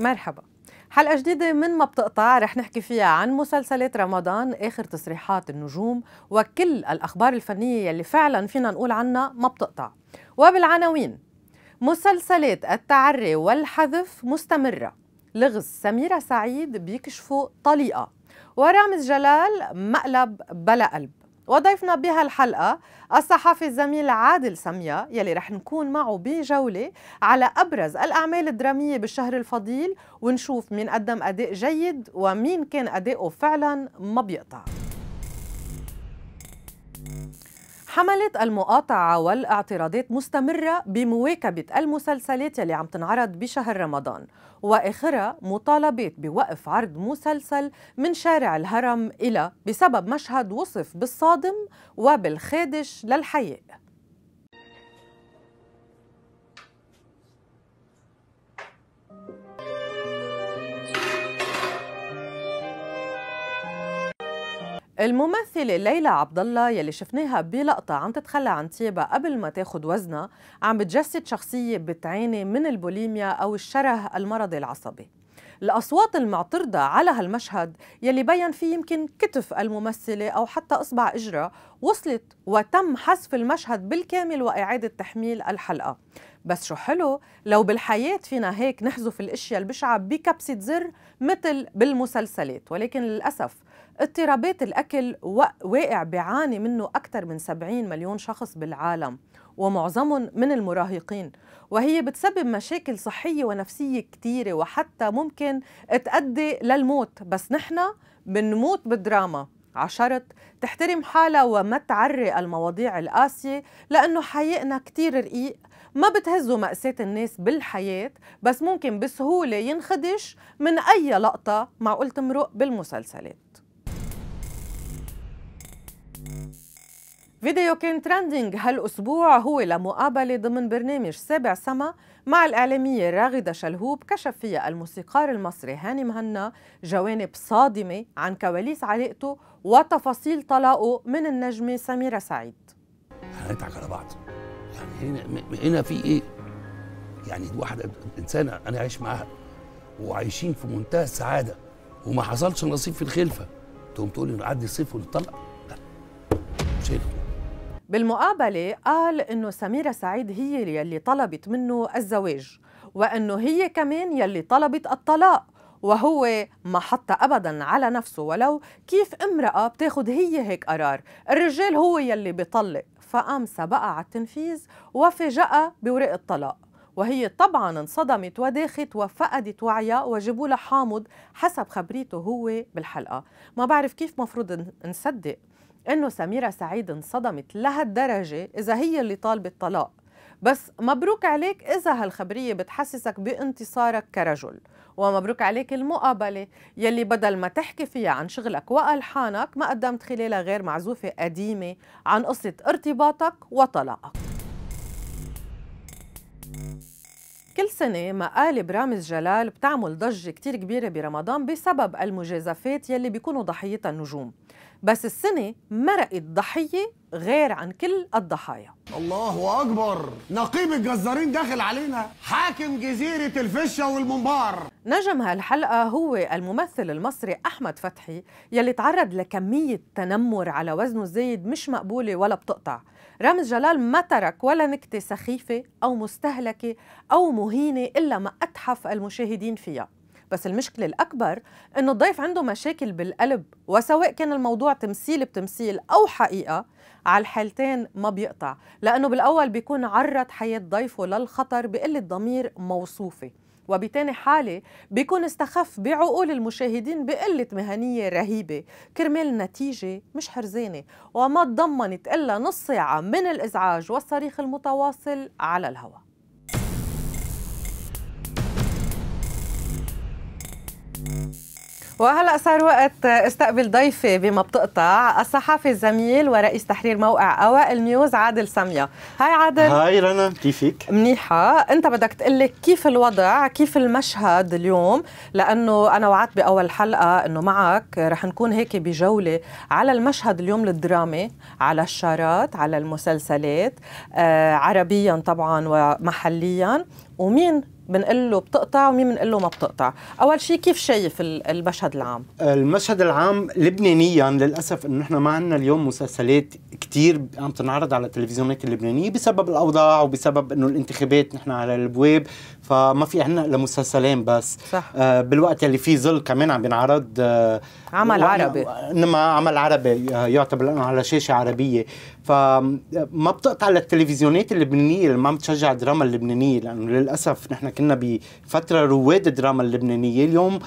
مرحبا حلقة جديدة من ما بتقطع رح نحكي فيها عن مسلسلات رمضان آخر تصريحات النجوم وكل الأخبار الفنية يلي فعلا فينا نقول عنها ما بتقطع وبالعناوين مسلسلات التعري والحذف مستمرة لغز سميرة سعيد بيكشفوا طليقة ورامز جلال مقلب بلا قلب وضيفنا بهالحلقة الصحفي الزميل عادل سمية يلي رح نكون معه بجولة على أبرز الأعمال الدرامية بالشهر الفضيل ونشوف مين قدم أداء جيد ومين كان أداؤه فعلا ما بيقطع حملت المقاطعة والاعتراضات مستمرة بمواكبة المسلسلات يلي عم تنعرض بشهر رمضان وآخرها مطالبات بوقف عرض مسلسل من شارع الهرم إلى بسبب مشهد وصف بالصادم وبالخادش للحياء الممثلة ليلى عبد الله يلي شفناها بلقطة عم تتخلى عن طيبها قبل ما تاخد وزنها عم بتجسد شخصية بتعاني من البوليميا أو الشره المرضي العصبي الأصوات المعترضة على هالمشهد يلي بين فيه يمكن كتف الممثلة أو حتى إصبع إجرة وصلت وتم حذف المشهد بالكامل وإعادة تحميل الحلقة بس شو حلو لو بالحياة فينا هيك نحذف الأشياء البشعة بكبسة زر مثل بالمسلسلات ولكن للأسف اضطرابات الأكل واقع بيعاني منه أكثر من 70 مليون شخص بالعالم ومعظمهم من المراهقين وهي بتسبب مشاكل صحية ونفسية كثيره وحتى ممكن تؤدي للموت بس نحن بنموت بالدراما عشرة تحترم حالها وما تعري المواضيع القاسية لأنه حقيقنا كثير رقيق ما بتهزوا مأساة الناس بالحياة بس ممكن بسهولة ينخدش من أي لقطة معقول تمرق بالمسلسلات فيديو كان ترندنج هالأسبوع هو لمقابلة ضمن برنامج سابع سما مع الإعلامية راغدة شلهوب كشف فيها الموسيقار المصري هاني مهنا جوانب صادمة عن كواليس علاقته وتفاصيل طلاقه من النجمة سميرة سعيد هنضحك على بعض يعني هنا هنا في ايه؟ يعني واحدة انسانة انا عايش معاها وعايشين في منتهى السعادة وما حصلش نصيب في الخلفة تقوم تقول لي نعدي الصيف ونطلق لا مش هينفع بالمقابلة قال إنه سميرة سعيد هي يلي طلبت منه الزواج وإنه هي كمان يلي طلبت الطلاق وهو ما حط ابدا على نفسه ولو كيف امراه بتاخد هي هيك قرار الرجال هو يلي بيطلق فقام سبقها على التنفيذ وفاجأها بورق الطلاق وهي طبعا انصدمت وداخت وفقدت وعيها وجابوا لها حامض حسب خبريته هو بالحلقه ما بعرف كيف مفروض نصدق انه سميره سعيد انصدمت لهالدرجه اذا هي اللي طالبه طلاق بس مبروك عليك إذا هالخبرية بتحسسك بانتصارك كرجل ومبروك عليك المقابلة يلي بدل ما تحكي فيها عن شغلك وألحانك ما قدمت خلالها غير معزوفة قديمة عن قصة ارتباطك وطلاقك كل سنة مقالب رامز جلال بتعمل ضجة كتير كبيرة برمضان بسبب المجازفات يلي بيكونوا ضحيتها النجوم بس السنة مرقت ضحية غير عن كل الضحايا الله أكبر نقيب الجزارين داخل علينا حاكم جزيرة الفشة والمنبار نجم هالحلقة هو الممثل المصري أحمد فتحي يلي تعرض لكمية تنمر على وزنه الزايد مش مقبولة ولا بتقطع رامز جلال ما ترك ولا نكتة سخيفة أو مستهلكة أو مهينة إلا ما أتحف المشاهدين فيها بس المشكله الاكبر انه الضيف عنده مشاكل بالقلب وسواء كان الموضوع تمثيل بتمثيل او حقيقه على الحالتين ما بيقطع لانه بالاول بيكون عرض حياه ضيفه للخطر بقله ضمير موصوفه وبتاني حالة بيكون استخف بعقول المشاهدين بقلة مهنية رهيبة كرمال نتيجة مش حرزانة وما تضمنت إلا نص ساعة من الإزعاج والصريخ المتواصل على الهواء وهلا صار وقت استقبل ضيفي بما بتقطع الصحفي الزميل ورئيس تحرير موقع اوائل نيوز عادل سميا هاي عادل هاي رنا كيفك منيحه انت بدك تقول كيف الوضع كيف المشهد اليوم لانه انا وعدت باول حلقه انه معك رح نكون هيك بجوله على المشهد اليوم الدرامي على الشارات على المسلسلات آه عربيا طبعا ومحليا ومين بنقول له بتقطع ومين بنقول له ما بتقطع اول شيء كيف شايف المشهد العام المشهد العام لبنانيا للاسف انه نحن ما عندنا اليوم مسلسلات كثير عم تنعرض على التلفزيونات اللبنانيه بسبب الاوضاع وبسبب انه الانتخابات نحن على الابواب فما في عندنا الا مسلسلين بس صح. آه بالوقت اللي فيه ظل كمان عم بينعرض آه عمل عربي انما عمل عربي آه، يعتبر لانه على شاشه عربيه فما آه، بتقطع للتلفزيونات اللبنانيه اللي ما عم الدراما اللبنانيه لانه للاسف نحن كنا بفتره رواد الدراما اللبنانيه اليوم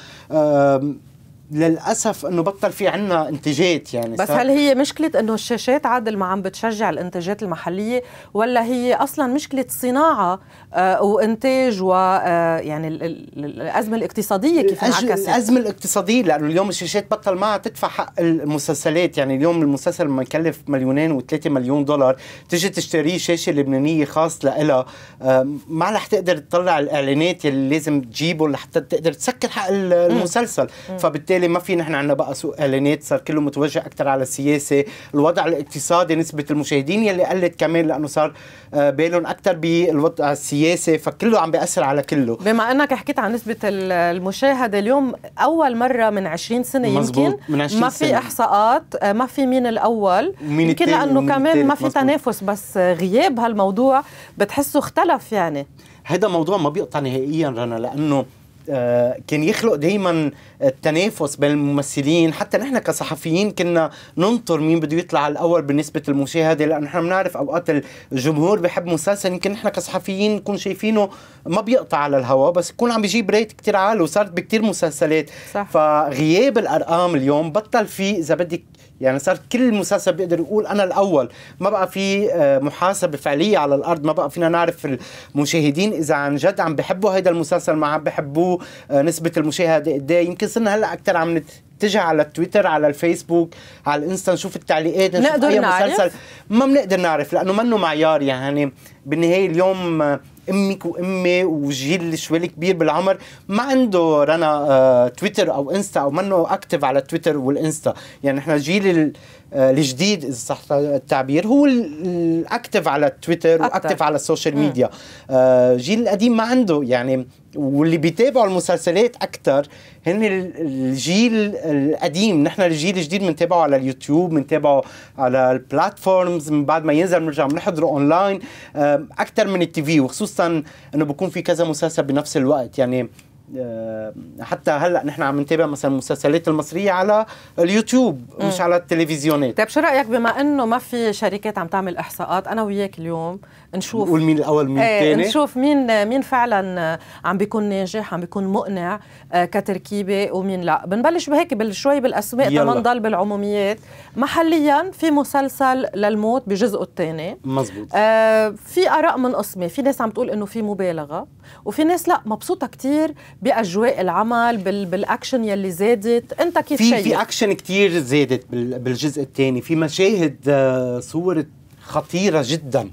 للاسف انه بطل في عنا انتاجات يعني بس هل هي مشكله انه الشاشات عادل ما عم بتشجع الانتاجات المحليه ولا هي اصلا مشكله صناعه آه، وانتاج و آه، يعني الازمه الاقتصاديه كيف انعكست الازمه الاقتصاديه لانه اليوم الشاشات بطل ما تدفع حق المسلسلات يعني اليوم المسلسل لما يكلف مليونين و3 مليون دولار تيجي تشتريه شاشه لبنانيه خاص لها آه، ما رح تقدر تطلع الاعلانات اللي لازم تجيبه لحتى تقدر تسكر حق المسلسل فبالتالي وبالتالي ما في نحن عندنا بقى سوق اعلانات صار كله متوجه اكثر على السياسه، الوضع الاقتصادي نسبه المشاهدين يلي قلت كمان لانه صار آه، بالهم اكثر بالوضع السياسي فكله عم بياثر على كله بما انك حكيت عن نسبه المشاهده اليوم اول مره من 20 سنه يمكن من 20 ما في سنة. احصاءات آه، ما في مين الاول مين يمكن لانه كمان ما في تنافس بس غياب هالموضوع بتحسه اختلف يعني هذا موضوع ما بيقطع نهائيا رنا لانه آه، كان يخلق دايما التنافس بين الممثلين حتى نحن كصحفيين كنا ننطر مين بده يطلع الاول بالنسبه للمشاهده لانه نحن بنعرف اوقات الجمهور بحب مسلسل يمكن نحن كصحفيين نكون شايفينه ما بيقطع على الهواء بس يكون عم بيجيب ريت كتير عالي وصارت بكتير مسلسلات صح. فغياب الارقام اليوم بطل في اذا بدك يعني صار كل مسلسل بيقدر يقول انا الاول ما بقى في آه، محاسبه فعليه على الارض ما بقى فينا نعرف المشاهدين اذا عن جد عم بحبوا هيدا المسلسل ما عم بحبوه آه، نسبه المشاهده قد إيه. يمكن صرنا هلا اكثر عم نتجه على التويتر على الفيسبوك على الانستا نشوف التعليقات نشوف نقدر اي نعرف. مسلسل ما بنقدر نعرف لانه منه معيار يعني بالنهايه اليوم آه، امك وامي وجيل شوي كبير بالعمر ما عنده رنا آه، تويتر او انستا او منه اكتف على تويتر والانستا يعني احنا جيل آه، الجديد اذا صح التعبير هو الاكتف على تويتر واكتف على السوشيال ميديا الجيل القديم ما عنده يعني واللي بيتابعوا المسلسلات اكثر هن الجيل القديم نحن الجيل الجديد بنتابعه على اليوتيوب بنتابعه على البلاتفورمز من بعد ما ينزل بنرجع بنحضره اونلاين آه، اكثر من التي في وخصوصا انه بكون في كذا مسلسل بنفس الوقت يعني آه، حتى هلا نحن عم نتابع مثلا المسلسلات المصريه على اليوتيوب م. مش على التلفزيونات طيب شو رايك بما انه ما في شركات عم تعمل احصاءات انا وياك اليوم نشوف نقول مين الاول مين إيه، الثاني نشوف مين مين فعلا آه، عم بيكون ناجح عم بيكون مقنع آه، كتركيبه ومين لا بنبلش بهيك شوي بالاسماء ما نضل بالعموميات محليا في مسلسل للموت بجزءه الثاني مزبوط آه في اراء من قسمه في ناس عم تقول انه في مبالغه وفي ناس لا مبسوطه كتير باجواء العمل بال بالاكشن يلي زادت انت كيف في شايف في اكشن كتير زادت بالجزء الثاني في مشاهد آه، صورت خطيره جدا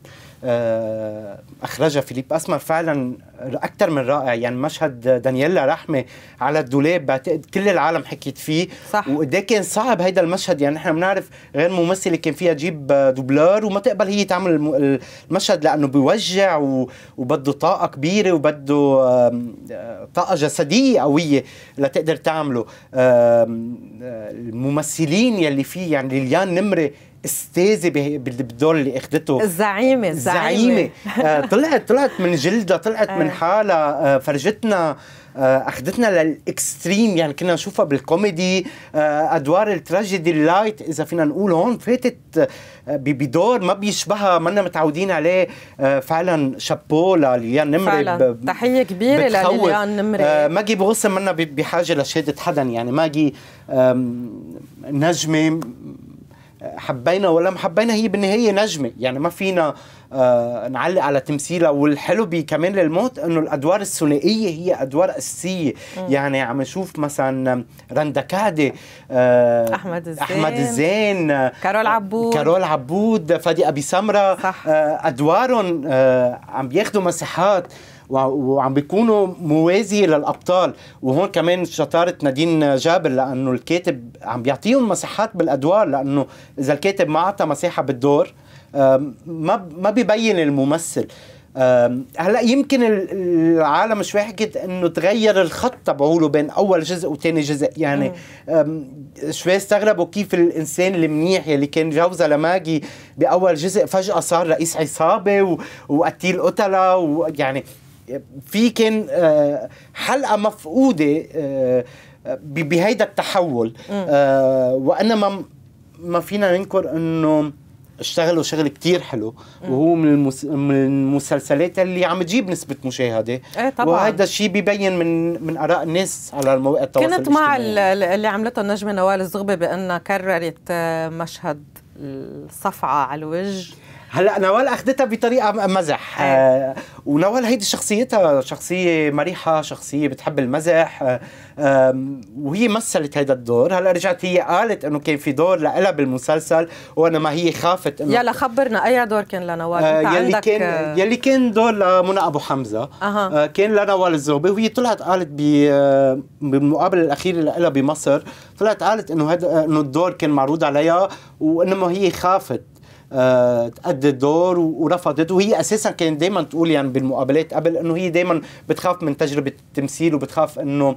آه، اخرجها فيليب اسمر فعلا اكثر من رائع يعني مشهد دانييلا رحمه على الدولاب بعتقد كل العالم حكيت فيه صح وقد كان صعب هيدا المشهد يعني نحن بنعرف غير ممثله كان فيها تجيب دوبلار وما تقبل هي تعمل المشهد لانه بيوجع وبده طاقه كبيره وبده طاقه جسديه قويه لتقدر تعمله آه، الممثلين يلي فيه يعني ليليان نمره استاذه بالدور اللي اخذته الزعيمه الزعيمه آه، طلعت طلعت من جلدها طلعت من آه. حالها آه، فرجتنا اخذتنا للاكستريم يعني كنا نشوفها بالكوميدي ادوار التراجيدي اللايت اذا فينا نقول هون فاتت بدور ما بيشبهها منا متعودين عليه فعلا شابو لليان نمري تحيه كبيره لليان نمري ماجي بغصن منا بحاجه لشهاده حدا يعني ماجي نجمه حبينا ولا ما حبينا هي بالنهايه نجمه يعني ما فينا آه، نعلق على تمثيلها والحلو بي كمان للموت انه الادوار الثنائيه هي ادوار اساسيه يعني عم نشوف مثلا رندا كعدي آه، احمد الزين احمد الزين آه، كارول عبود كارول عبود فادي ابي سمره صح. ادوارهم عم بياخذوا مساحات وعم بيكونوا موازي للابطال وهون كمان شطاره نادين جابر لانه الكاتب عم بيعطيهم مساحات بالادوار لانه اذا الكاتب ما اعطى مساحه بالدور ما ما ببين الممثل هلا يمكن العالم شوي حكت انه تغير الخط تبعوله بين اول جزء وثاني جزء يعني شوي استغربوا كيف الانسان المنيح اللي كان جوزها لماجي باول جزء فجاه صار رئيس عصابه وقتيل قتله ويعني في كان آه، حلقه مفقوده آه، بهيدا التحول آه، وانما ما فينا ننكر انه اشتغلوا شغل كتير حلو وهو من, من المسلسلات اللي عم تجيب نسبة مشاهدة ايه طبعا وهذا الشيء ببين من من آراء الناس على مواقع التواصل كنت مع اللي عملته النجمة نوال الزغبة بأنها كررت مشهد الصفعة على الوجه هلا نوال اخذتها بطريقه مزح آه. آه ونوال هيدي شخصيتها شخصيه مريحه شخصيه بتحب المزح آه وهي مثلت هيدا الدور هلا رجعت هي قالت انه كان في دور لها بالمسلسل وانا ما هي خافت انه يلا خبرنا اي دور كان لنوال آه يلي عندك كان آه يلي كان دور لمنى ابو حمزه آه. آه كان لنوال الزوبي وهي طلعت قالت آه، بالمقابله الاخيره لها بمصر طلعت قالت انه هذا انه الدور كان معروض عليها وانما هي خافت آه، تأدي الدور ورفضت وهي اساسا كانت دائما تقول يعني بالمقابلات قبل انه هي دائما بتخاف من تجربه التمثيل وبتخاف انه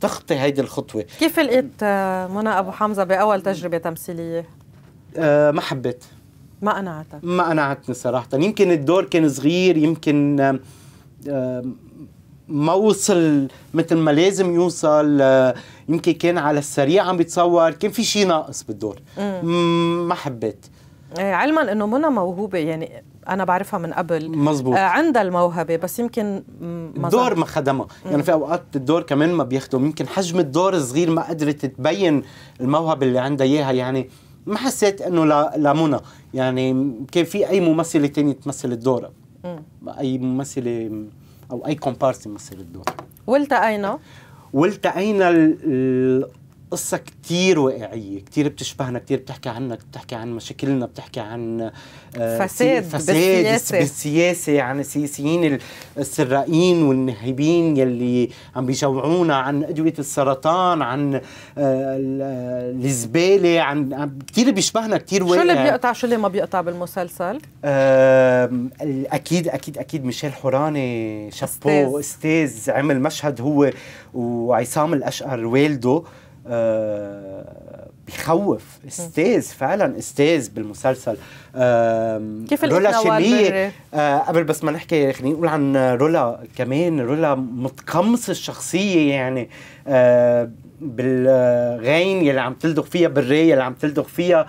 تخطي هيدي الخطوه كيف لقيت آه، منى ابو حمزه باول تجربه تمثيليه آه، ما حبيت ما قنعتك ما قنعتني صراحه يمكن الدور كان صغير يمكن ما وصل مثل ما لازم يوصل يمكن كان على السريع عم بيتصور كان في شيء ناقص بالدور ما حبيت إيه، علما انه منى موهوبه يعني انا بعرفها من قبل مزبوط. آه، عندها الموهبه بس يمكن الدور ما خدمها يعني في اوقات الدور كمان ما بيخدم يمكن حجم الدور صغير ما قدرت تبين الموهبه اللي عندها اياها يعني ما حسيت انه لمنى يعني كان في اي ممثله تانية تمثل الدور اي ممثله او اي كومبارس يمثل الدور والتقينا والتقينا قصة كتير واقعية كتير بتشبهنا كتير بتحكي عنا بتحكي عن مشاكلنا بتحكي عن آه، فساد فساد بالسياسة بالسياسة عن يعني السياسيين السرائين والنهبين يلي عم بيجوعونا عن أدوية السرطان عن آه، الزبالة عن كتير بيشبهنا كتير واقع شو اللي بيقطع شو اللي ما بيقطع بالمسلسل؟ أكيد أكيد أكيد ميشيل حوراني شابو أستاذ. أستاذ عمل مشهد هو وعصام الأشقر والده آه، بخوف استاذ فعلا استاذ بالمسلسل كيف رولا شمية آه، قبل بس ما نحكي خلينا نقول عن رولا كمان رولا متقمص الشخصية يعني آه، بالغين يلي عم تلدغ فيها بالري يلي عم تلدغ فيها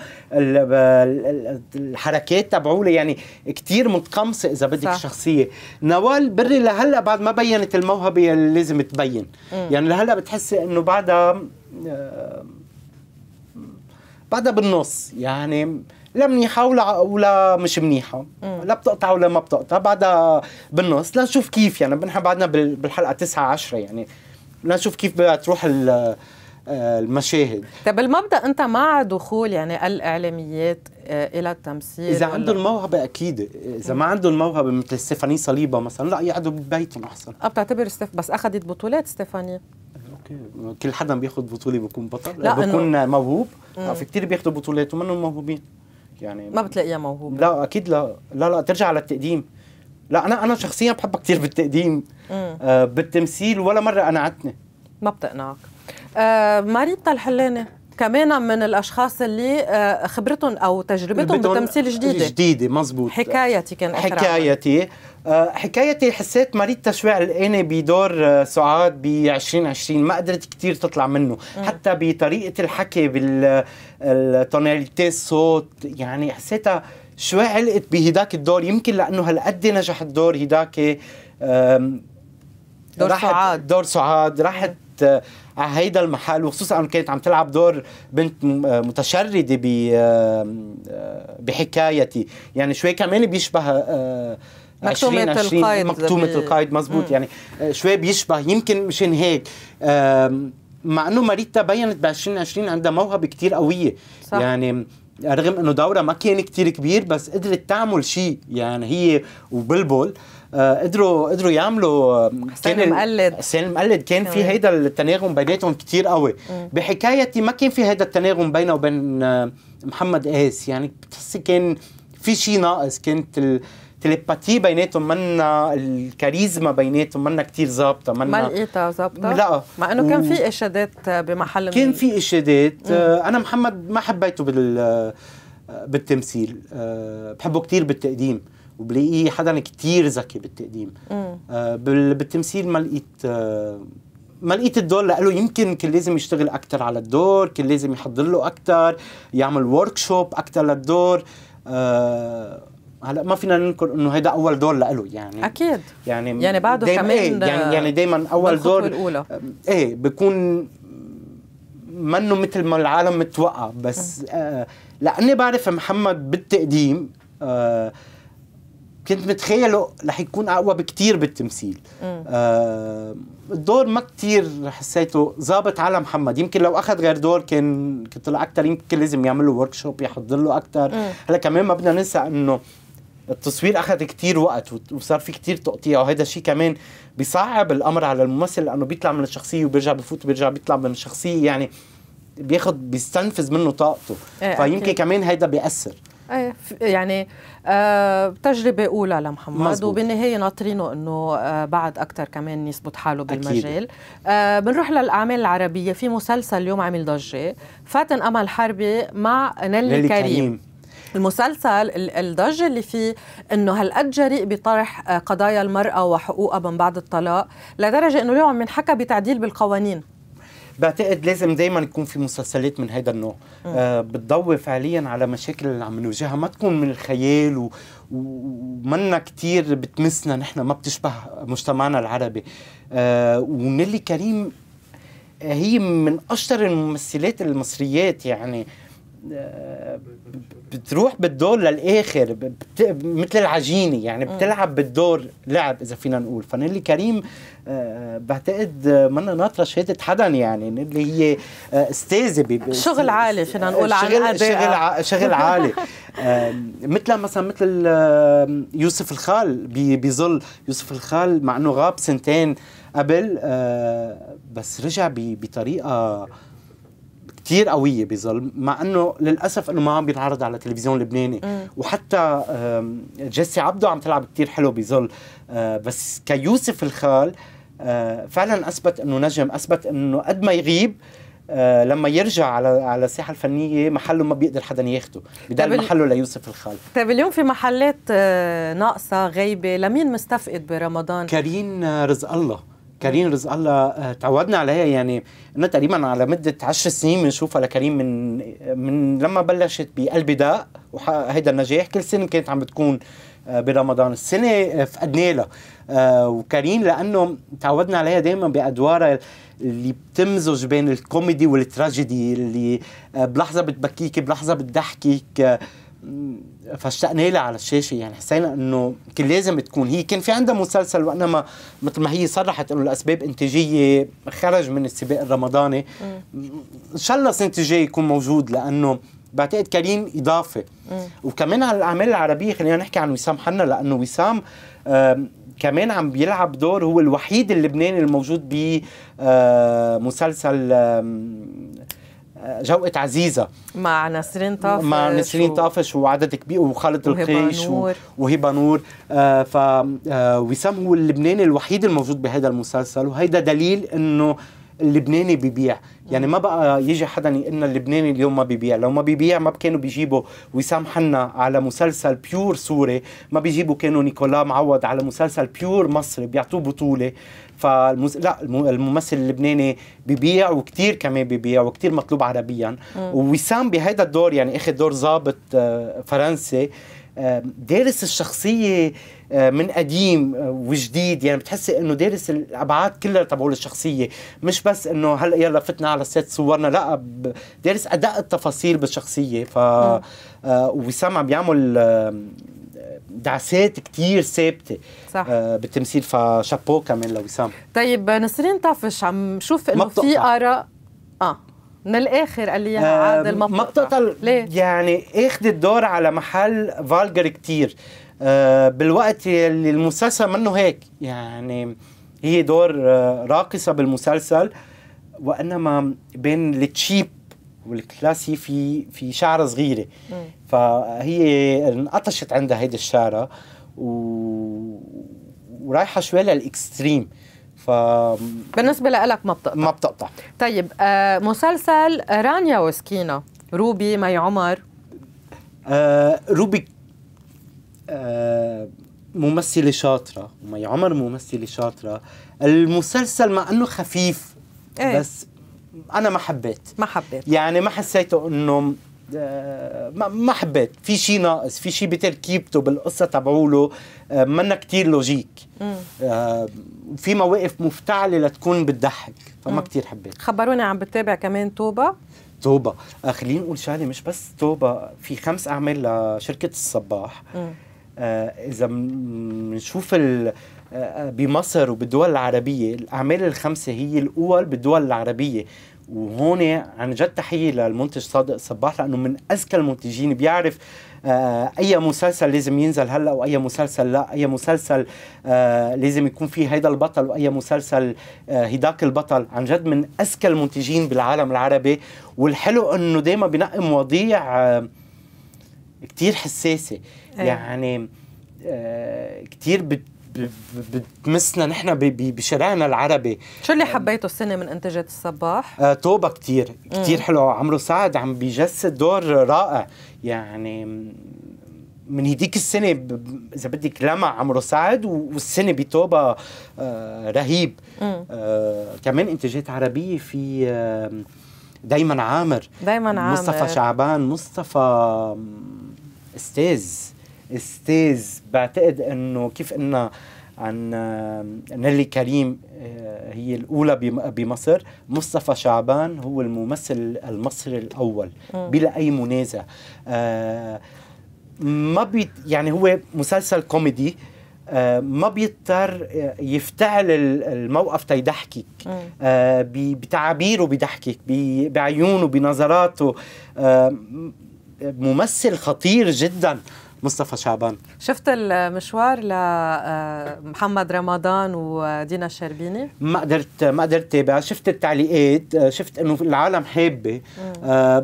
الحركات تبعولها يعني كتير متقمصه اذا بدك الشخصيه نوال بري لهلا بعد ما بينت الموهبه اللي لازم تبين م. يعني لهلا بتحسي انه بعدها آه، بعدها بالنص يعني لا منيحة ولا ولا مش منيحة مم. لا بتقطع ولا ما بتقطع بعدها بالنص لنشوف كيف يعني نحن بعدنا بالحلقة 9 10 يعني لنشوف كيف بدها تروح آه، المشاهد طيب المبدا انت مع دخول يعني الاعلاميات آه، الى التمثيل اذا عنده الموهبه اكيد اذا ما عنده الموهبه مثل ستيفاني صليبه مثلا لا يقعدوا ببيتهم احسن اه بتعتبر ستيف بس اخذت بطولات ستيفاني كل حدا بياخذ بطوله بيكون بطل لا بيكون إنو... موهوب آه، في كثير بياخذوا بطولات ومنهم موهوبين يعني ما بتلاقيها موهوبه لا اكيد لا لا لا ترجع للتقديم لا انا انا شخصيا بحبها كثير بالتقديم آه بالتمثيل ولا مره قنعتني ما بتقنعك آه ماريتا الحلانه كمان من الاشخاص اللي آه، خبرتهم او تجربتهم بالتمثيل جديده جديده مزبوط حكايتي كان حكايتي آه، حكايتي حسيت مريض تشويع الاني بدور آه، سعاد ب 2020 ما قدرت كثير تطلع منه م. حتى بطريقه الحكي بالتوناليتي الصوت يعني حسيتها شوي علقت بهداك الدور يمكن لانه هالقد نجح الدور هداك دور سعاد دور سعاد راحت على هيدا المحل وخصوصا انه كانت عم تلعب دور بنت متشرده آه، بحكايتي يعني شوي كمان بيشبه آه، مكتومة القايد مكتومة القايد مزبوط يعني آه، شوي بيشبه يمكن مشان هيك مع انه ماريتا بينت ب 2020 عندها موهبه كتير قويه صح. يعني رغم انه دورها ما كان كتير كبير بس قدرت تعمل شيء يعني هي وبلبل آه آه، قدروا قدروا يعملوا آه، حسين المقلد حسين المقلد كان في هيدا التناغم بيناتهم كتير قوي بحكايتي ما كان في هيدا التناغم بينه وبين آه، محمد قاس يعني بتحسي كان في شيء ناقص كانت التليباتي بيناتهم منا الكاريزما بيناتهم منا كتير ظابطه منا ما لقيتها ظابطه لا مع انه كان في اشادات بمحل كان في اشادات انا محمد ما حبيته بال بالتمثيل بحبه كتير بالتقديم وبلاقيه حدا كتير ذكي بالتقديم آه بالتمثيل ما لقيت آه ما لقيت الدور لإله يمكن كان لازم يشتغل أكثر على الدور كان لازم يحضر له أكثر يعمل ورك شوب أكثر للدور آه هلا ما فينا ننكر انه هيدا اول دور لإله يعني اكيد يعني يعني بعده دايما كمان ايه يعني يعني آه، دائما اول دور الأولى. آه، ايه بكون منه مثل ما العالم متوقع بس آه لاني بعرف محمد بالتقديم آه كنت متخيله رح يكون اقوى بكتير بالتمثيل آه الدور ما كتير حسيته ظابط على محمد يمكن لو اخذ غير دور كان كنت طلع اكثر يمكن لازم يعمل له ورك شوب يحضر له اكثر هلا كمان ما بدنا ننسى انه التصوير اخذ كتير وقت وصار في كتير تقطيع وهذا الشيء كمان بيصعب الامر على الممثل لانه بيطلع من الشخصيه وبيرجع بفوت وبيرجع بيطلع من الشخصيه يعني بياخذ بيستنفذ منه طاقته إيه، فيمكن كمان هيدا بيأثر يعني آه، تجربه اولى لمحمد مزبوط. وبالنهايه ناطرينه انه آه، بعد اكثر كمان يثبت حاله بالمجال أكيد. آه، بنروح للاعمال العربيه في مسلسل اليوم عامل ضجه فاتن امل حربي مع نيلي, نيلي كريم, كريم. المسلسل الضجه اللي فيه انه هالقد جريء بطرح قضايا المراه وحقوقها من بعد الطلاق لدرجه انه اليوم عم ينحكى بتعديل بالقوانين بعتقد لازم دايما يكون في مسلسلات من هذا النوع آه. آه بتضوي فعليا على مشاكل اللي عم نواجهها ما تكون من الخيال و... ومنا كتير بتمسنا نحن ما بتشبه مجتمعنا العربي آه ونيلي كريم هي من اشطر الممثلات المصريات يعني آه آه، بتروح بالدور للاخر بت... مثل العجينه يعني بتلعب بالدور لعب اذا فينا نقول فنيلي كريم آه، بعتقد منا ناطره شهاده حدا يعني اللي هي آه، استاذه ب... شغل عالي فينا نقول عن شغل شغل, ع... شغل عالي مثل مثلا مثل يوسف الخال بظل يوسف الخال مع انه غاب سنتين قبل بس رجع ب... بطريقه كتير قويه بظل مع انه للاسف انه ما عم بينعرض على التلفزيون اللبناني وحتى جيسي عبده عم تلعب كتير حلو بظل آه، بس كيوسف الخال آه، فعلا اثبت انه نجم اثبت انه قد ما يغيب آه، لما يرجع على على الساحه الفنيه محله ما بيقدر حدا ياخده بدل محله ليوسف الخال طيب اليوم في محلات ناقصه غايبه لمين مستفقد برمضان كريم رزق الله كريم رزق الله آه، تعودنا عليها يعني انا تقريبا على مده 10 سنين بنشوفها لكريم من من لما بلشت بقلب داء وحقق هيدا النجاح كل سنه كانت عم بتكون آه، برمضان السنه آه، فقدنا إيه لها وكريم لانه تعودنا عليها دائما بادوارها اللي بتمزج بين الكوميدي والتراجيدي اللي بلحظه بتبكيك بلحظه بتضحكك فاشتقنا لها على الشاشه يعني حسينا انه كان لازم تكون هي كان في عندها مسلسل وانما مثل ما هي صرحت انه لاسباب انتاجيه خرج من السباق الرمضاني ان شاء الله السنه الجايه يكون موجود لانه بعتقد كريم اضافه وكمان على الاعمال العربيه خلينا نحكي عن وسام حنا لانه وسام كمان عم بيلعب دور هو الوحيد اللبناني الموجود بمسلسل جوقة عزيزة مع نسرين طافش مع نسرين طافش وعدد كبير وخالد القيش نور. وهبة نور آه ف آه، وسام هو اللبناني الوحيد الموجود بهذا المسلسل وهيدا دليل انه اللبناني ببيع يعني ما بقى يجي حدا ان اللبناني اليوم ما بيبيع لو ما بيبيع ما كانوا بيجيبوا وسام حنا على مسلسل بيور سوري ما بيجيبوا كانوا نيكولا معوض على مسلسل بيور مصري بيعطوه بطوله فالمز... لا الممثل اللبناني ببيع وكتير كمان ببيع وكتير مطلوب عربيا ووسام بهذا الدور يعني اخذ دور ضابط آه، فرنسي دارس الشخصية من قديم وجديد يعني بتحسي انه دارس الابعاد كلها تبع الشخصية مش بس انه هلا يلا فتنا على السيت صورنا لا دارس ادق التفاصيل بالشخصية ف آه، وسام عم بيعمل دعسات كتير ثابته صح آه بالتمثيل فشابو كمان لوسام طيب نسرين طفش عم شوف انه في اراء اه من الاخر قال لي اياها آه، عادل ما بتقطع ليه؟ يعني اخذت دور على محل فالجر كثير آه، بالوقت اللي المسلسل منه هيك يعني هي دور آه، راقصه بالمسلسل وانما بين التشيب والكلاسي في في شعره صغيره فهي انقطشت عندها هيدي الشعره و... ورايحه شوي للاكستريم بالنسبه لك ما بتقطع ما بتقطع طيب آه مسلسل رانيا وسكينه روبي مي عمر آه روبي آه ممثلة شاطرة ومي عمر ممثلة شاطرة المسلسل مع انه خفيف ايه؟ بس انا ما حبيت ما حبيت يعني ما حسيته انه ما حبيت في شيء ناقص في شيء بتركيبته بالقصه تبعوله آه، منا كتير لوجيك آه، في مواقف مفتعله لتكون بتضحك فما كتير حبيت خبرونا عم بتابع كمان توبه توبه آه، خليني نقول شغله مش بس توبه في خمس اعمال لشركه الصباح آه اذا بنشوف بمصر وبالدول العربيه الاعمال الخمسه هي الاول بالدول العربيه وهون عن جد تحيه للمنتج صادق صباح لانه من اذكى المنتجين بيعرف آه، اي مسلسل لازم ينزل هلا واي مسلسل لا اي مسلسل آه، لازم يكون فيه هيدا البطل واي مسلسل هداك آه، البطل عن جد من اذكى المنتجين بالعالم العربي والحلو انه دائما بنقي مواضيع كثير كتير حساسه إيه. يعني كثير كتير بت بتمسنا نحن بشارعنا العربي شو اللي حبيته السنه من انتاجات الصباح؟ طوبة آه، توبه كثير كثير حلو عمرو سعد عم بيجسد دور رائع يعني من هديك السنه اذا بدك لمع عمرو سعد والسنه بتوبه آه، رهيب آه، كمان انتاجات عربيه في دايما عامر دايما عامر مصطفى شعبان مصطفى استاذ استاذ بعتقد انه كيف قلنا عن نيلي كريم آه، هي الاولى بمصر مصطفى شعبان هو الممثل المصري الاول بلا اي منازع آه، ما بي يعني هو مسلسل كوميدي آه، ما بيضطر يفتعل الموقف تيضحكك بتعابيره بيضحكك بعيونه بنظراته ممثل خطير جدا مصطفى شعبان شفت المشوار لمحمد آه، رمضان ودينا الشربيني ما قدرت ما قدرت تابع شفت التعليقات آه، شفت انه العالم حابه آه،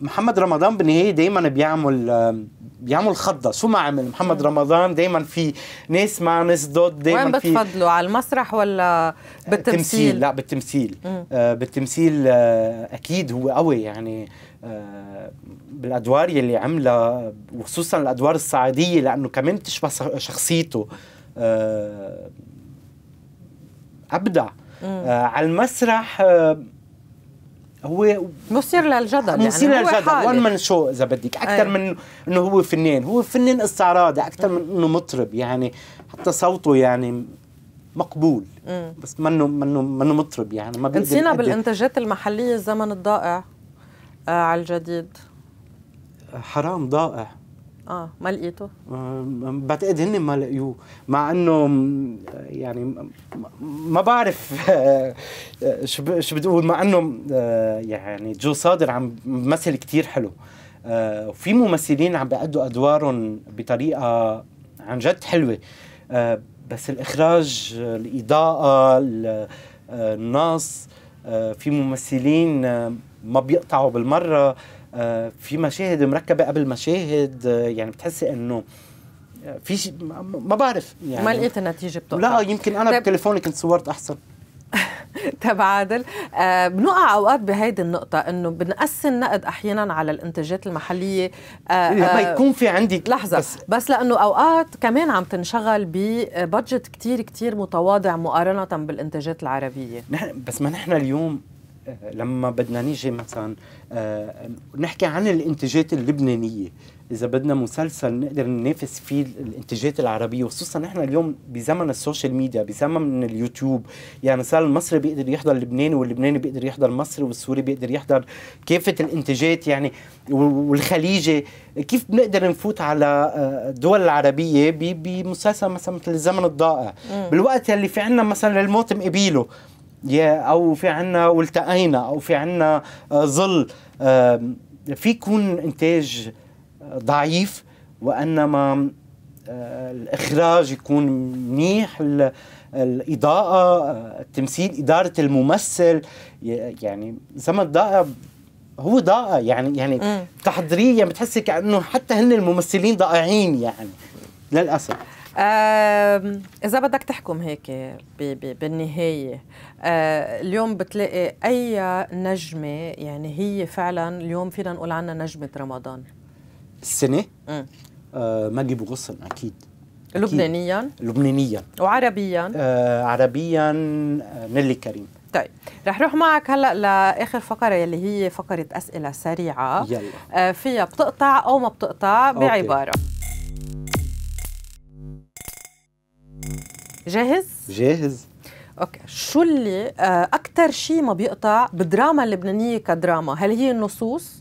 محمد رمضان بالنهايه دائما بيعمل بيعمل خضة شو ما عمل محمد رمضان دايما في ناس مع ناس ضد دايما وين بتفضلوا على المسرح ولا بالتمثيل؟ لا بالتمثيل آه بالتمثيل آه اكيد هو قوي يعني آه، بالادوار يلي عملها وخصوصا الادوار الصعيديه لانه كمان بتشبه شخصيته آه، ابدع آه، على المسرح هو مثير للجدل يعني مثير يعني للجدل وان من شو اذا بدك اكثر من انه هو فنان هو فنان استعراضي اكثر من انه مطرب يعني حتى صوته يعني مقبول مم. بس منه منه منه مطرب يعني ما نسينا بالانتاجات المحليه الزمن الضائع آه، على الجديد حرام ضائع اه ما لقيته؟ آه بعتقد هن ما لقيوه مع انه يعني ما بعرف آه، شو شو بدي اقول مع انه آه، يعني جو صادر عم بمثل كثير حلو آه وفي ممثلين عم بيأدوا ادوارهم بطريقه عن جد حلوه آه بس الاخراج الاضاءه النص في ممثلين ما بيقطعوا بالمره آه، في مشاهد مركبه قبل مشاهد آه، يعني بتحسي انه آه، في شيء ما بعرف يعني ما لقيت النتيجه بتقطع لا يمكن انا طيب. بتليفوني كنت صورت احسن طب عادل آه بنقع اوقات بهيدي النقطه انه بنقسي النقد احيانا على الانتاجات المحليه آه إيه، لما يكون في عندي لحظه بس, بس لانه اوقات كمان عم تنشغل ببادجت كتير كتير متواضع مقارنه بالانتاجات العربيه نحن بس ما نحن اليوم لما بدنا نيجي مثلا آه، نحكي عن الانتاجات اللبنانيه اذا بدنا مسلسل نقدر ننافس فيه الانتاجات العربيه وخصوصا نحن اليوم بزمن السوشيال ميديا بزمن اليوتيوب يعني صار المصري بيقدر يحضر اللبناني واللبناني بيقدر يحضر المصري والسوري بيقدر يحضر كافه الانتاجات يعني والخليجي كيف بنقدر نفوت على الدول آه، العربيه بمسلسل مثلا مثل الزمن الضائع بالوقت اللي في عندنا مثلا الموت مقبيله يا او في عنا والتقينا او في عنا آه، ظل في يكون انتاج آه، ضعيف وانما آه، الاخراج يكون منيح الاضاءه التمثيل اداره الممثل يعني زمن الضائع هو ضائع يعني يعني تحضيريا بتحسي كانه حتى هن الممثلين ضائعين يعني للاسف إذا بدك تحكم هيك بي بي بالنهاية آه، اليوم بتلاقي أي نجمة يعني هي فعلا اليوم فينا نقول عنها نجمة رمضان السنة؟ آه ماجي بوغصن أكيد لبنانيا لبنانيا وعربيا آه عربيا آه، نيلي كريم طيب رح روح معك هلا لاخر فقره يلي هي فقره اسئله سريعه يلا آه فيها بتقطع او ما بتقطع بعباره أوكي. جاهز؟ جاهز اوكي شو اللي آه، اكثر شيء ما بيقطع بالدراما اللبنانيه كدراما هل هي النصوص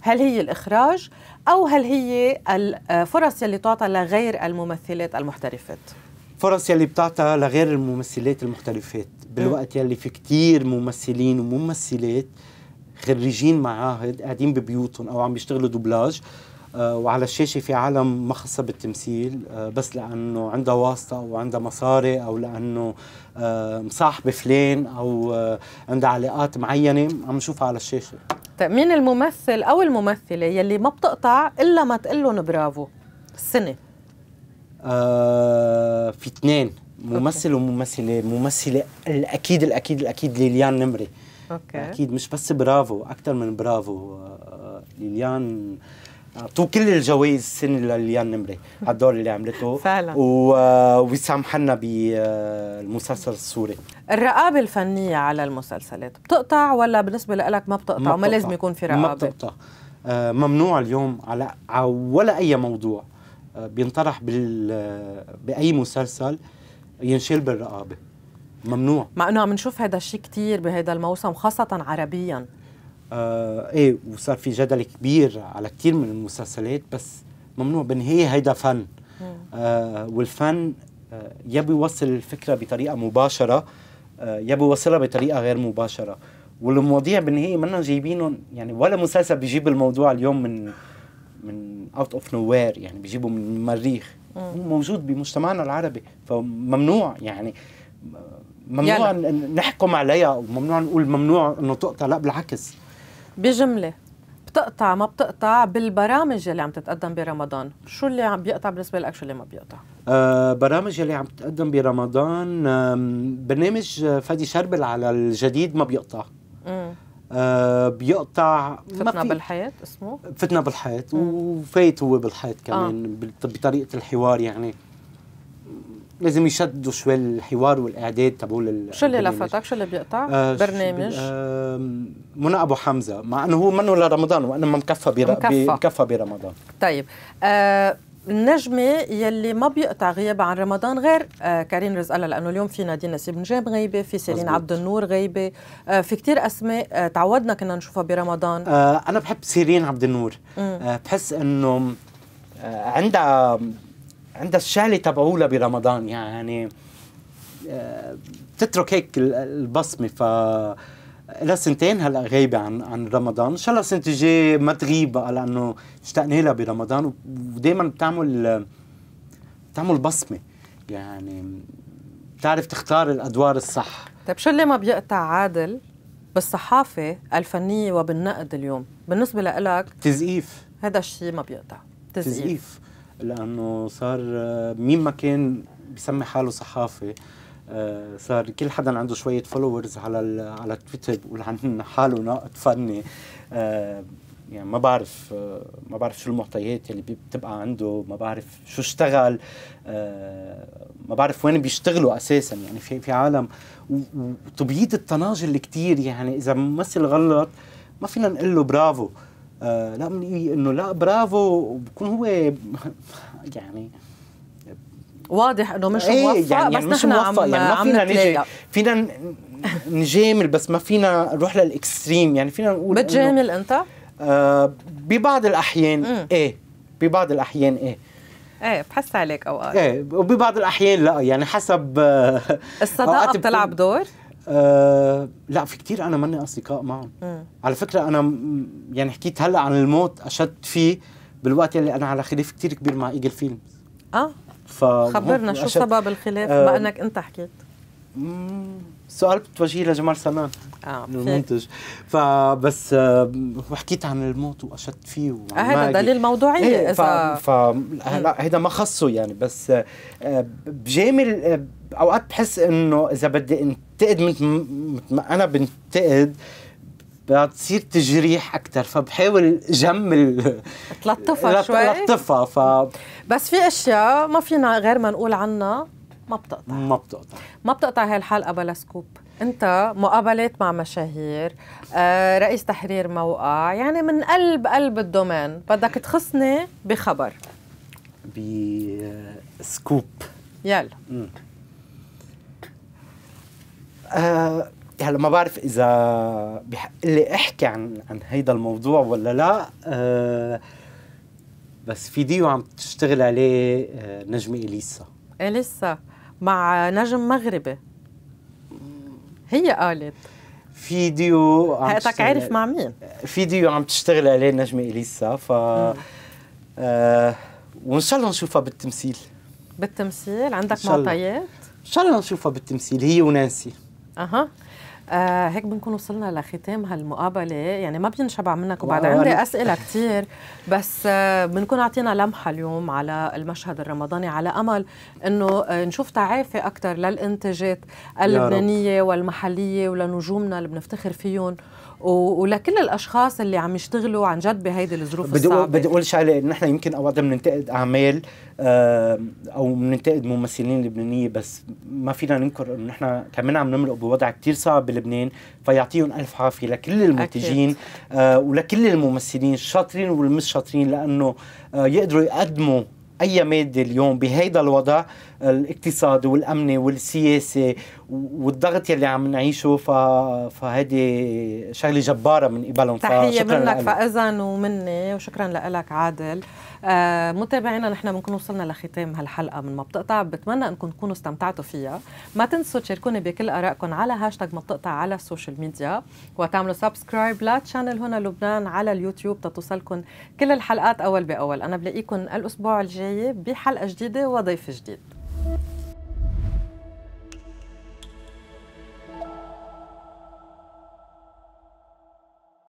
هل هي الاخراج او هل هي الفرص آه، اللي تعطى لغير الممثلات المحترفات فرص يلي بتعطى لغير الممثلات المحترفات بالوقت يلي في كتير ممثلين وممثلات خريجين معاهد قاعدين ببيوتهم او عم بيشتغلوا دوبلاج آه، وعلى الشاشة في عالم ما خصها بالتمثيل آه، بس لأنه عندها واسطة أو عندها مصاري أو لأنه آه، مصاحبة فلان أو عندها علاقات معينة عم نشوفها على الشاشة طيب مين الممثل أو الممثلة يلي ما بتقطع إلا ما تقول لهم برافو السنة آه في اثنين ممثل أوكي. وممثلة ممثلة الأكيد الأكيد الأكيد ليليان نمري أوكي. أكيد مش بس برافو أكثر من برافو ليليان آه اعطوه كل الجوائز السنه لليان نمري على الدور اللي عملته فعلا ووسام آه، حنا بالمسلسل آه، السوري الرقابه الفنيه على المسلسلات بتقطع ولا بالنسبه لك ما بتقطع وما لازم يكون في رقابه ما بتقطع آه، ممنوع اليوم على ولا اي موضوع بينطرح بال باي مسلسل ينشال بالرقابه ممنوع مع انه عم نشوف هذا الشيء كثير بهذا الموسم خاصه عربيا آه ايه وصار في جدل كبير على كثير من المسلسلات بس ممنوع بالنهايه هيدا فن آه والفن آه يا بيوصل الفكره بطريقه مباشره آه يا بيوصلها بطريقه غير مباشره والمواضيع بالنهايه منا جايبينهم يعني ولا مسلسل بيجيب الموضوع اليوم من من اوت اوف نو وير يعني بيجيبه من المريخ هو موجود بمجتمعنا العربي فممنوع يعني ممنوع يعني. نحكم عليها وممنوع نقول ممنوع انه تقطع لا بالعكس بجمله بتقطع ما بتقطع بالبرامج اللي عم تتقدم برمضان شو اللي عم بيقطع بالنسبه لك شو اللي ما بيقطع آه برامج اللي عم تتقدم برمضان آه برنامج فادي شربل على الجديد ما بيقطع آه بيقطع فتنا بالحياة اسمه فتنا بالحياة وفايت هو بالحياة كمان آه. بطريقة الحوار يعني لازم يشدوا شوي الحوار والاعداد تبعول شو اللي لفتك شو اللي بيقطع آه برنامج آه منى ابو حمزه مع انه هو منه لرمضان وانما مكفى بر... مكفى. مكفى برمضان طيب آه النجمه يلي ما بيقطع غيابها عن رمضان غير آه كارين رزق الله لانه اليوم في نادين نسيب نجاب غايبه في سيرين عبد النور غايبه آه في كتير اسماء آه تعودنا كنا نشوفها برمضان آه انا بحب سيرين عبد النور آه بحس انه آه، عندها عندها الشالة تبعولها برمضان يعني بتترك آه، هيك البصمه ف لها سنتين هلا غايبه عن عن رمضان، ان شاء الله السنه الجايه ما تغيب بقى لانه اشتقنا لها برمضان ودائما بتعمل بتعمل بصمه يعني بتعرف تختار الادوار الصح طيب شو اللي ما بيقطع عادل بالصحافه الفنيه وبالنقد اليوم؟ بالنسبه لإلك تزييف هذا الشيء ما بيقطع تزييف, تزييف. لانه صار آه، مين ما كان بسمي حاله صحافي آه، صار كل حدا عنده شويه فولورز على على تويتر بقول عن حاله ناقد فني آه، يعني ما بعرف ما بعرف شو المعطيات اللي بتبقى عنده ما بعرف شو اشتغل ما بعرف وين بيشتغلوا اساسا يعني في في عالم وتبييض الطناجر اللي يعني اذا ممثل غلط ما فينا نقول له برافو آه، لا انه لا برافو بكون هو يعني واضح انه مش ايه موفق يعني بس يعني مش مش موفق عم يعني ما فينا نجي فينا نجامل بس ما فينا نروح للاكستريم يعني فينا نقول بتجامل انت؟ آه ببعض الاحيان مم. ايه ببعض الاحيان ايه ايه بحس عليك اوقات ايه وببعض الاحيان لا يعني حسب آه، الصداقه بتلعب دور؟ آه، لا في كتير انا ماني اصدقاء معهم مم. على فكره انا يعني حكيت هلا عن الموت اشد فيه بالوقت اللي انا على خلاف كتير كبير مع ايجل فيلمز اه خبرنا شو سبب الخلاف آه بما انك انت حكيت مم. سؤال بتوجهيه لجمال سلام آه المنتج فبس آه، حكيت عن الموت واشدت فيه آه، هذا دليل موضوعي إيه، اذا ف... آه. لا هذا ما خصه يعني بس بجامل اوقات بحس انه اذا بدي انتقد مثل ما انا بنتقد بتصير تجريح اكثر فبحاول جمل تلطفها شوي تلطفها ف بس في اشياء ما فينا غير ما نقول عنها ما بتقطع ما بتقطع ما بتقطع الحلقه بلا سكوب انت مقابلات مع مشاهير آه، رئيس تحرير موقع يعني من قلب قلب الدومين بدك تخصني بخبر بسكوب آه، يلا مم. آه هلا ما بعرف اذا بحق لي احكي عن عن هيدا الموضوع ولا لا آه بس فيديو عم تشتغل عليه آه، نجمه اليسا اليسا مع نجم مغربي هي قالت فيديو عم عارف مع مين فيديو عم تشتغل عليه نجمه اليسا ف آه وان شاء الله نشوفها بالتمثيل بالتمثيل عندك معطيات؟ ان شاء الله نشوفها بالتمثيل هي ونانسي اها آه هيك بنكون وصلنا لختام هالمقابلة يعني ما بينشبع منك وبعد عندي أسئلة كتير بس آه بنكون أعطينا لمحة اليوم على المشهد الرمضاني على أمل أنه آه نشوف تعافي أكتر للإنتاجات اللبنانية والمحلية ولنجومنا اللي بنفتخر فيهم ولكل الاشخاص اللي عم يشتغلوا عن جد بهيدي الظروف بدي الصعبه بدي اقول شغله نحن يمكن اوقات بننتقد اعمال آه، او بننتقد ممثلين لبنانيه بس ما فينا ننكر انه نحن كمان عم نمرق بوضع كثير صعب بلبنان فيعطيهم الف عافيه لكل المنتجين آه، ولكل الممثلين الشاطرين والمش شاطرين لانه آه، يقدروا يقدموا اي ماده اليوم بهيدا الوضع الاقتصادي والامني والسياسي والضغط يلي عم نعيشه ف... فهيدي شغله جباره من قبلهم تحيه منك فاذا ومني وشكرا لك عادل آه، متابعينا نحن بنكون وصلنا لختام هالحلقه من ما بتقطع بتمنى انكم تكونوا استمتعتوا فيها ما تنسوا تشاركوني بكل ارائكم على هاشتاج ما بتقطع على السوشيال ميديا وتعملوا سبسكرايب لتشانل هنا لبنان على اليوتيوب تتوصلكم كل الحلقات اول باول انا بلاقيكم الاسبوع الجاي بحلقه جديده وضيف جديد